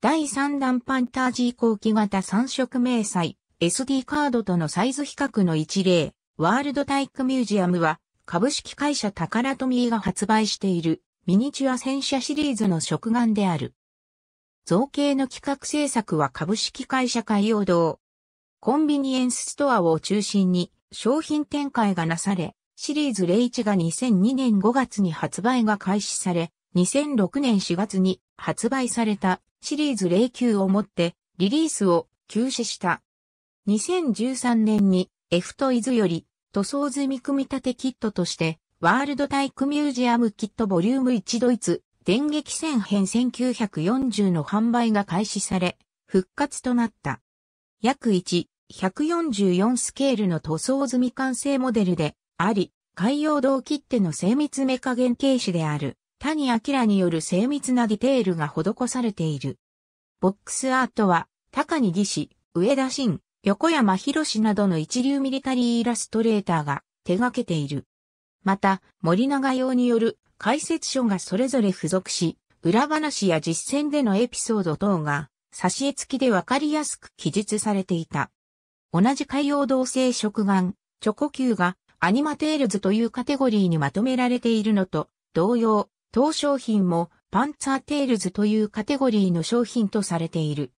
第3弾ファンタジー後期型3色明細 SD カードとのサイズ比較の一例ワールド体育ミュージアムは株式会社タカラトミーが発売しているミニチュア戦車シリーズの食玩である。造形の企画制作は株式会社海洋堂。コンビニエンスストアを中心に商品展開がなされ、シリーズ01が2002年5月に発売が開始され、2006年4月に発売されたシリーズ09をもってリリースを休止した。2013年に F トイズより塗装済み組み立てキットとしてワールドタイクミュージアムキットボリューム1ドイツ電撃戦編1940の販売が開始され復活となった。約1、144スケールの塗装済み完成モデルであり、海洋道切手の精密メカ原型紙である。谷明による精密なディテールが施されている。ボックスアートは、高木義士、上田晋、横山博などの一流ミリタリーイラストレーターが手掛けている。また、森永用による解説書がそれぞれ付属し、裏話や実践でのエピソード等が、挿絵付きでわかりやすく記述されていた。同じ海洋同性食玩、チョコ球がアニマテールズというカテゴリーにまとめられているのと、同様、当商品もパンツァーテールズというカテゴリーの商品とされている。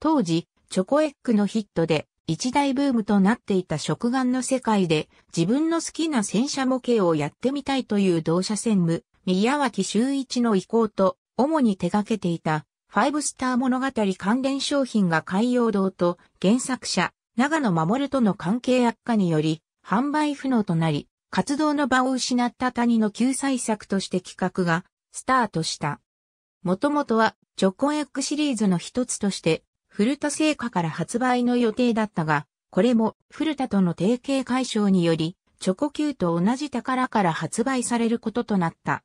当時、チョコエッグのヒットで一大ブームとなっていた食玩の世界で自分の好きな戦車模型をやってみたいという同社専務、宮脇修一の意向と主に手掛けていたファイブスター物語関連商品が海洋堂と原作者長野守との関係悪化により販売不能となり活動の場を失った谷の救済策として企画がスタートした。もともとはチョコエッグシリーズの一つとして古田製菓から発売の予定だったが、これも古田との提携解消により、チョコ Q と同じ宝から発売されることとなった。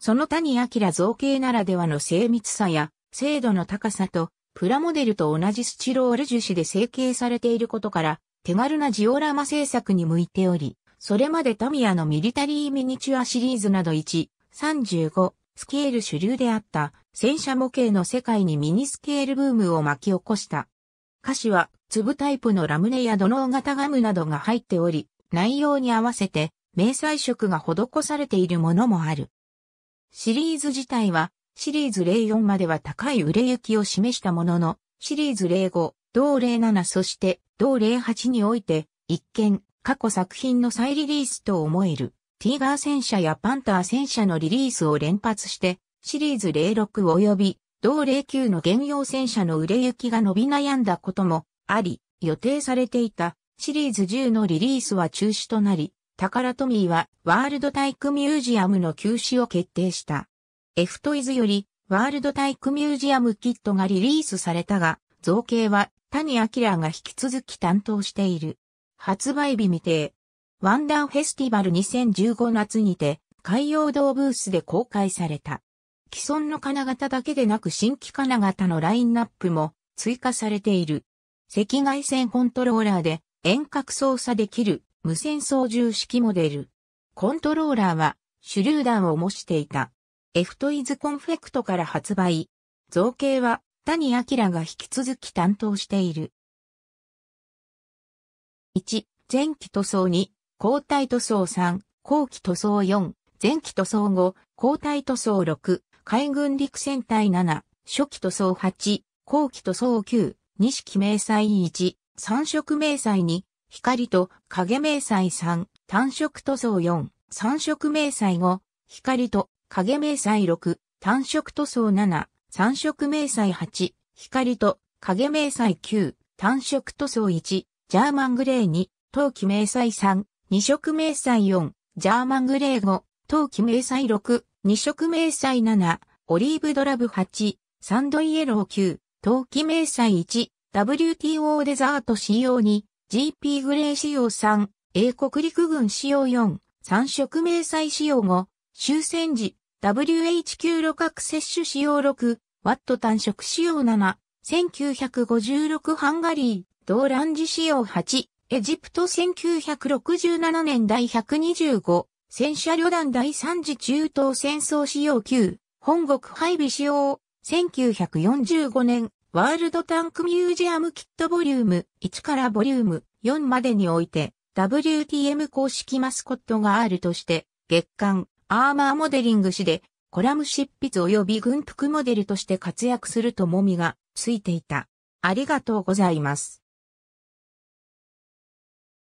その谷明造形ならではの精密さや精度の高さと、プラモデルと同じスチロール樹脂で成形されていることから、手軽なジオラマ製作に向いており、それまでタミヤのミリタリーミニチュアシリーズなど1、35、スケール主流であった戦車模型の世界にミニスケールブームを巻き起こした。歌詞は粒タイプのラムネや土の型ガムなどが入っており、内容に合わせて明細色が施されているものもある。シリーズ自体はシリーズ04までは高い売れ行きを示したものの、シリーズ05、同07そして同08において一見過去作品の再リリースと思える、ティーガー戦車やパンター戦車のリリースを連発して、シリーズ06及び同09の現用戦車の売れ行きが伸び悩んだこともあり、予定されていたシリーズ10のリリースは中止となり、タカラトミーはワールドタイクミュージアムの休止を決定した。F トイズよりワールドタイクミュージアムキットがリリースされたが、造形は谷明が引き続き担当している。発売日未定。ワンダーフェスティバル2015夏にて、海洋堂ブースで公開された。既存の金型だけでなく新規金型のラインナップも追加されている。赤外線コントローラーで遠隔操作できる無線操縦式モデル。コントローラーは手榴弾を模していた。F トイズコンフェクトから発売。造形は谷明が引き続き担当している。1、前期塗装2、交代塗装3、後期塗装4、前期塗装5、交代塗装6、海軍陸戦隊7、初期塗装8、後期塗装9、西式明細1、三色明細2、光と影明細3、単色塗装4、三色明細5、光と影明細6、単色塗装7、三色明細8、光と影明細9、単色塗装1、ジャーマングレー2、陶器明細3、二色迷彩4、ジャーマングレー5、陶器迷彩6、二色迷彩7、オリーブドラブ8、サンドイエロー9、陶器迷彩1、WTO デザート仕様2、GP グレー仕様3、英国陸軍仕様4、三色迷彩仕様5、終戦時、WHQ 旅客摂取仕様6、ワット単色仕様7、1956ハンガリー、動乱ジ仕様8、エジプト1967年第125、戦車旅団第3次中東戦争仕様9、本国配備仕様、1945年、ワールドタンクミュージアムキットボリューム1からボリューム4までにおいて、WTM 公式マスコットがあるとして、月刊、アーマーモデリング誌で、コラム執筆及び軍服モデルとして活躍するともみがついていた。ありがとうございます。